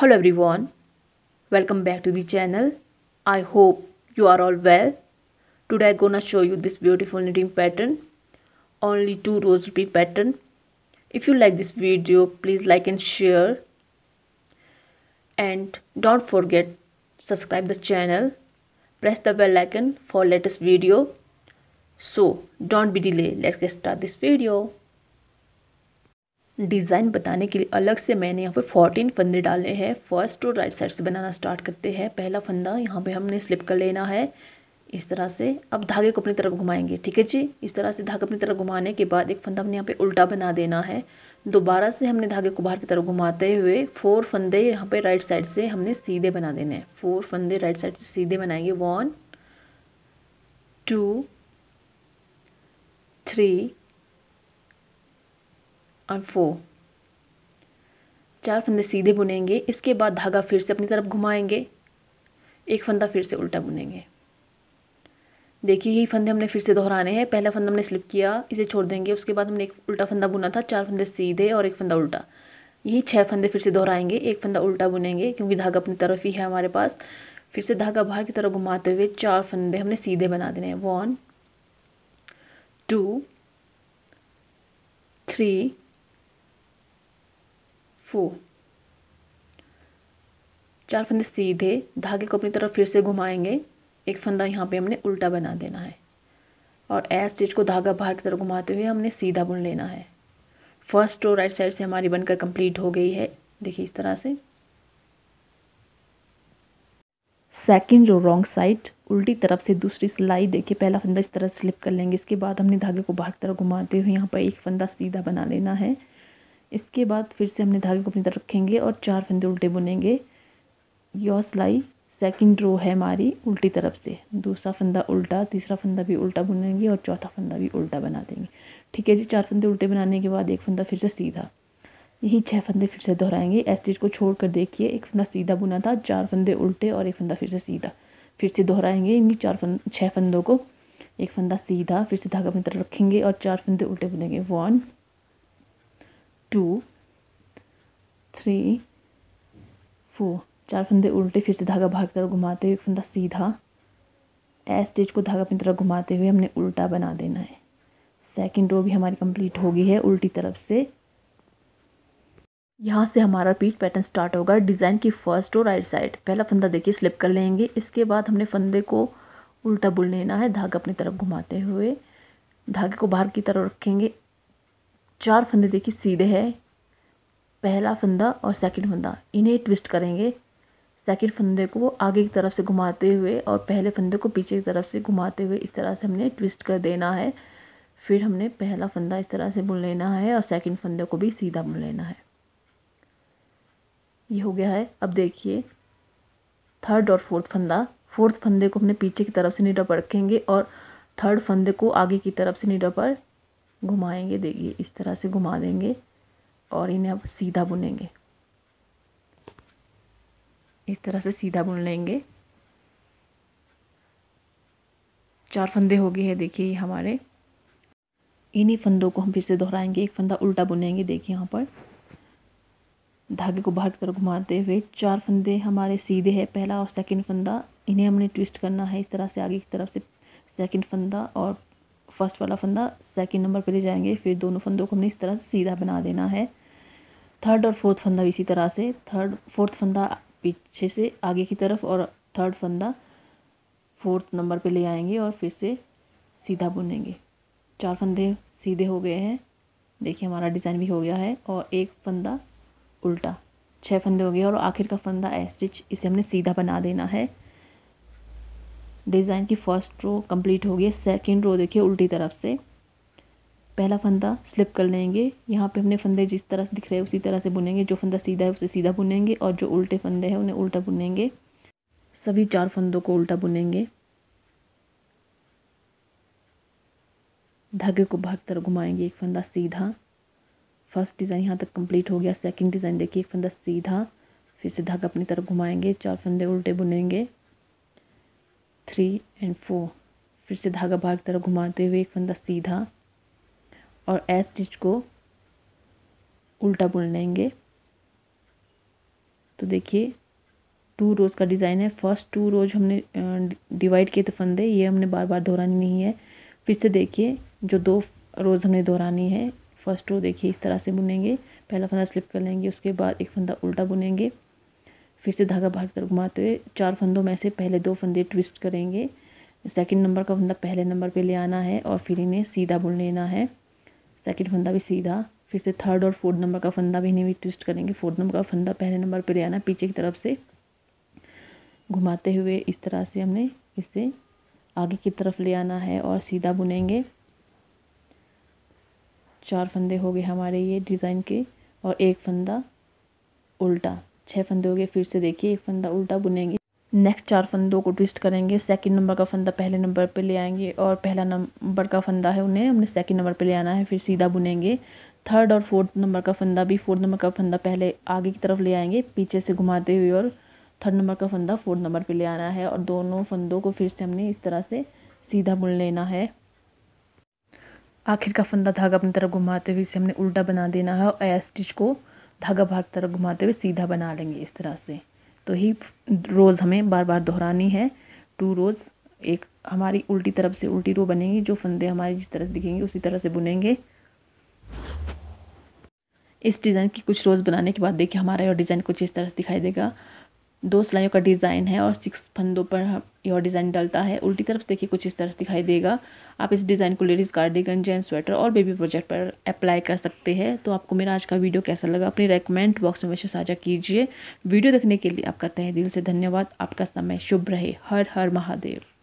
hello everyone welcome back to the channel i hope you are all well today i'm gonna show you this beautiful knitting pattern only two rows repeat pattern if you like this video please like and share and don't forget subscribe the channel press the bell icon for latest video so don't be delayed let's get start this video design बताने के लिए अलग से मैंने यहाँ पे fourteen फंदे डाले हैं फर्स्ट और राइट साइड से बनाना स्टार्ट करते हैं पहला फंदा यहाँ पे हमने स्लिप कर लेना है इस तरह से अब धागे को अपनी तरफ घुमाएंगे ठीक है जी इस तरह से धागे अपनी तरफ घुमाने के बाद एक फंदा हमने यहाँ पे उल्टा बना देना है दोबारा से हमने धागे को बाहर की तरफ घुमाते हुए फोर फंदे यहाँ पर राइट साइड से हमने सीधे बना देने हैं फोर फंदे राइट साइड से सीधे बनाएंगे वन टू थ्री और फोर चार फंदे सीधे बुनेंगे इसके बाद धागा फिर से अपनी तरफ घुमाएंगे एक फंदा फिर से उल्टा बुनेंगे देखिए यही फंदे हमने फिर से दोहराने हैं पहला फंदा हमने स्लिप किया इसे छोड़ देंगे उसके बाद हमने एक उल्टा फंदा बुना था चार फंदे सीधे और एक फंदा उल्टा यही छः फंदे फिर से दोहराएंगे एक फंदा उल्टा बुनेंगे क्योंकि धागा अपनी तरफ ही है हमारे पास फिर से धागा बाहर की तरफ घुमाते हुए चार फंदे हमने सीधे बना देने हैं वन टू थ्री फोर चार फंदे सीधे धागे को अपनी तरफ फिर से घुमाएंगे एक फंदा यहाँ पे हमने उल्टा बना देना है और एस स्टिच को धागा बाहर की तरफ घुमाते हुए हमने सीधा बुन लेना है फर्स्ट रो राइट साइड से हमारी बनकर कंप्लीट हो गई है देखिए इस तरह से सेकेंड रो रॉन्ग साइड उल्टी तरफ से दूसरी सिलाई देखिए पहला फंदा इस तरह स्लिप कर लेंगे इसके बाद हमने धागे को बाहर की तरफ घुमाते हुए यहाँ पर एक फंदा सीधा बना लेना है इसके बाद फिर से हमने धागे को अपनी तरफ रखेंगे और चार फंदे उल्टे बुनेंगे यो सिलाई सेकेंड रो है हमारी उल्टी तरफ से दूसरा फंदा उल्टा तीसरा फंदा भी उल्टा बुनेंगे और चौथा फंदा भी उल्टा बना देंगे ठीक है जी चार फंदे उल्टे बनाने के बाद एक फंदा फिर से सीधा यही छह फंदे फिर से दोहराएंगे एस्टिच को छोड़ कर देखिए एक फंदा सीधा बुना था चार फंदे उल्टे और एक फंदा फिर से सीधा फिर से दोहराएंगे इनकी चार फंद छः फंदों को एक फंदा सीधा फिर से धागा अपनी तरफ रखेंगे और चार फंदे उल्टे बुनेंगे वन टू थ्री फोर चार फंदे उल्टे फिर से धागा भाग तरफ घुमाते हुए एक फंदा सीधा ए स्टेज को धागा अपनी तरफ घुमाते हुए हमने उल्टा बना देना है सेकंड रो भी हमारी कंप्लीट हो गई है उल्टी तरफ से यहाँ से हमारा पीठ पैटर्न स्टार्ट होगा डिज़ाइन की फर्स्ट रो राइट साइड पहला फंदा देखिए स्लिप कर लेंगे इसके बाद हमने फंदे को उल्टा बुल लेना है धागा अपनी तरफ घुमाते हुए धागे को बाहर की तरफ रखेंगे चार फंदे देखिए सीधे है पहला फंदा और सेकंड फंदा इन्हें ट्विस्ट करेंगे सेकंड फंदे को आगे की तरफ से घुमाते हुए और पहले फंदे को पीछे की तरफ से घुमाते हुए इस तरह से हमने ट्विस्ट कर देना है फिर हमने पहला फंदा इस तरह से बुन लेना है और सेकंड फंदे को भी सीधा बुन लेना है ये हो गया है अब देखिए थर्ड और फोर्थ फंदा फोर्थ फंदे को हमने पीछे की तरफ से नीडा पर रखेंगे और थर्ड फंदे को आगे की तरफ से नीडा पर घुमाएंगे देखिए इस तरह से घुमा देंगे और इन्हें अब सीधा बुनेंगे इस तरह से सीधा बुन लेंगे चार फंदे हो गए हैं देखिए हमारे इन्हीं फंदों को हम फिर से दोहराएंगे एक फंदा उल्टा बुनेंगे देखिए यहाँ पर धागे को बाहर की तरफ घुमाते हुए चार फंदे हमारे सीधे हैं पहला और सेकंड फंदा इन्हें हमने ट्विस्ट करना है इस तरह से आगे की तरफ से सेकंड फंदा और फर्स्ट वाला फंदा सेकंड नंबर पे ले जाएंगे फिर दोनों फंदों को हमने इस तरह से सीधा बना देना है थर्ड और फोर्थ फंदा इसी तरह से थर्ड फोर्थ फंदा पीछे से आगे की तरफ और थर्ड फंदा फोर्थ नंबर पे ले आएंगे और फिर से सीधा बुनेंगे चार फंदे सीधे हो गए हैं देखिए हमारा डिज़ाइन भी हो गया है और एक फंदा उल्टा छः फंदे हो गए और आखिर का फंदा ए स्टिच इसे हमने सीधा बना देना है डिज़ाइन की फर्स्ट रो कंप्लीट हो गई सेकंड रो देखिए उल्टी तरफ से पहला फंदा स्लिप कर लेंगे यहाँ पे हमने फंदे जिस तरह से दिख रहे हैं उसी तरह से बुनेंगे जो फंदा सीधा है उसे सीधा बुनेंगे और जो उल्टे फंदे हैं उन्हें उल्टा बुनेंगे सभी चार फंदों को उल्टा बुनेंगे धागे को भाग तरफ घुमाएंगे एक फंदा सीधा फर्स्ट डिज़ाइन यहाँ तक कंप्लीट हो गया सेकंड डिज़ाइन देखिए एक फंदा सीधा फिर से धागा अपनी तरफ घुमाएंगे चार फंदे उल्टे बुनेंगे थ्री एंड फोर फिर से धागा बाहर की तरफ घुमाते हुए एक फंदा सीधा और एस स्टिच को उल्टा बुन लेंगे तो देखिए टू रोज़ का डिज़ाइन है फर्स्ट टू रोज हमने डिवाइड किए थे फंदे ये हमने बार बार दोहरानी नहीं है फिर से देखिए जो दो रोज़ हमने दोहरानी है फर्स्ट रो देखिए इस तरह से बुनेंगे पहला फंदा स्लिप कर लेंगे उसके बाद एक फंदा उल्टा बुनेंगे फिर से धागा बाहर तरफ घुमाते हुए चार फंदों में से पहले दो फंदे ट्विस्ट करेंगे सेकंड नंबर का फंदा पहले नंबर पे ले आना है और फिर इन्हें सीधा बुन लेना है सेकंड फंदा भी सीधा फिर से थर्ड और फोर्थ नंबर का फंदा भी इन्हें भी ट्विस्ट करेंगे फोर्थ नंबर का फंदा पहले नंबर पर ले आना पीछे की तरफ से घुमाते हुए इस तरह से हमने इसे आगे की तरफ ले आना है और सीधा बुनेंगे चार फंदे हो गए हमारे ये डिज़ाइन के और एक फंदा उल्टा छः फंदे हो गए फिर से देखिए एक फंदा उल्टा बुनेंगे नेक्स्ट चार फंदों को ट्विस्ट करेंगे सेकंड नंबर का फंदा पहले नंबर पे ले आएंगे और पहला नंबर का फंदा है उन्हें हमने सेकंड नंबर पे ले आना है फिर सीधा बुनेंगे थर्ड और फोर्थ नंबर का फंदा भी फोर्थ नंबर का फंदा पहले आगे की तरफ ले आएंगे पीछे से घुमाते हुए और थर्ड नंबर का फंदा फोर्थ नंबर पर ले आना है और दोनों फंदों को फिर से हमने इस तरह से सीधा बुन लेना है आखिर का फंदा धागा अपनी तरफ घुमाते हुए इसे हमने उल्टा बना देना है और एस स्टिच को धागा भाग तरफ घुमाते हुए सीधा बना लेंगे इस तरह से तो ही रोज़ हमें बार बार दोहरानी है टू रोज़ एक हमारी उल्टी तरफ से उल्टी रो बनेगी जो फंदे हमारे जिस तरह से दिखेंगे उसी तरह से बुनेंगे इस डिज़ाइन की कुछ रोज़ बनाने के बाद देखिए हमारा यह डिज़ाइन कुछ इस तरह से दिखाई देगा दो सिलाइयों का डिज़ाइन है और सिक्स फंदों पर यह डिज़ाइन डलता है उल्टी तरफ देखिए कुछ इस तरह दिखाई देगा आप इस डिज़ाइन को लेडीज़ कार्डिगन जेंट्स स्वेटर और बेबी प्रोजेक्ट पर अप्लाई कर सकते हैं तो आपको मेरा आज का वीडियो कैसा लगा अपनी रेकमेंड बॉक्स में वैसे साझा कीजिए वीडियो देखने के लिए आपका तहे दिल से धन्यवाद आपका समय शुभ रहे हर हर महादेव